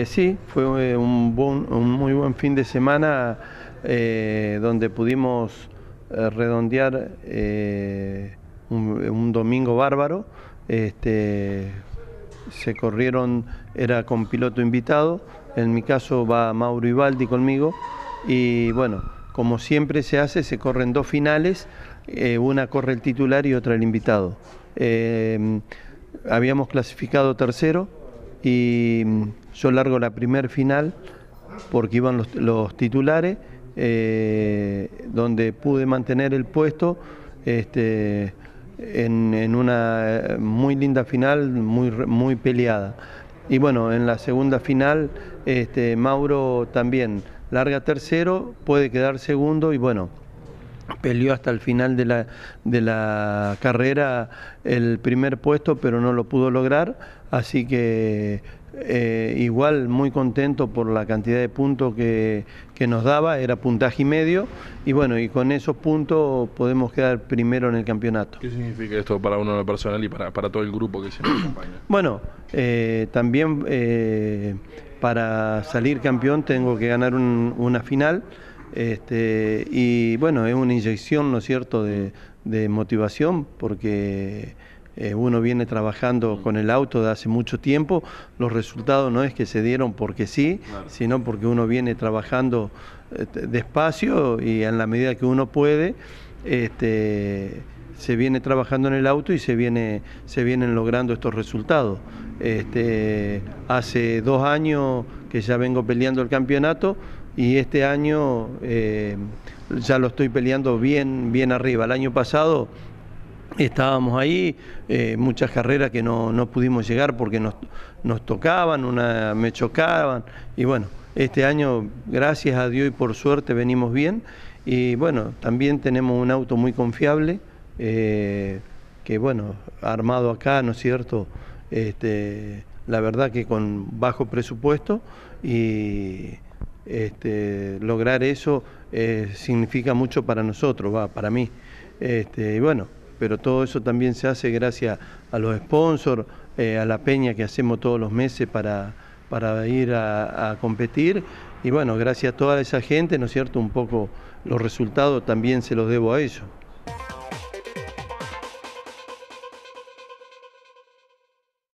Eh, sí, fue eh, un, muy buen fin de semana eh, donde pudimos redondear un, domingo bárbaro. Este, se corrieron, era con piloto invitado, en mi caso va Mauro Ibaldi conmigo y bueno, como siempre se hace, se corren dos finales, una corre el titular y otra el invitado. habíamos clasificado tercero y yo largo la primer final porque iban los, titulares, eh, donde pude mantener el puesto este, en, una eh, muy linda final, muy, muy peleada. Y bueno, en la segunda final, este, Mauro también larga tercero, puede quedar segundo y bueno, peleó hasta el final de la, carrera el primer puesto, pero no lo pudo lograr. Así que eh, igual muy contento por la cantidad de puntos que, nos daba, era puntaje y medio, y bueno, y con esos puntos podemos quedar primero en el campeonato. ¿Qué significa esto para uno personal y para, todo el grupo que se acompaña? Bueno, eh, también eh, para salir campeón tengo que ganar una final. Este, y bueno, es una inyección, ¿no es cierto?, de, motivación, porque eh, uno viene trabajando mm. con el auto de hace mucho tiempo, los resultados no es que se dieron porque sí, sino porque uno viene trabajando eh, despacio y en la medida que uno puede, este, se viene trabajando en el auto y se, viene, se vienen logrando estos resultados. Este, hace dos años que ya vengo peleando el campeonato, y este año eh, ya lo estoy peleando bien, bien arriba. El año pasado estábamos ahí, eh, muchas carreras que no, pudimos llegar porque nos, tocaban, una me chocaban y bueno, este año gracias a Dios y por suerte venimos bien y bueno, también tenemos un auto muy confiable eh, que bueno, armado acá, ¿no es cierto? Este, la verdad que con bajo presupuesto y este, lograr eso eh, significa mucho para nosotros, para mí. Este, bueno, pero todo eso también se hace gracias a los sponsors, eh, a la peña que hacemos todos los meses para, para ir a, a, competir. Y bueno, gracias a toda esa gente, ¿no es cierto? Un poco los resultados también se los debo a ellos.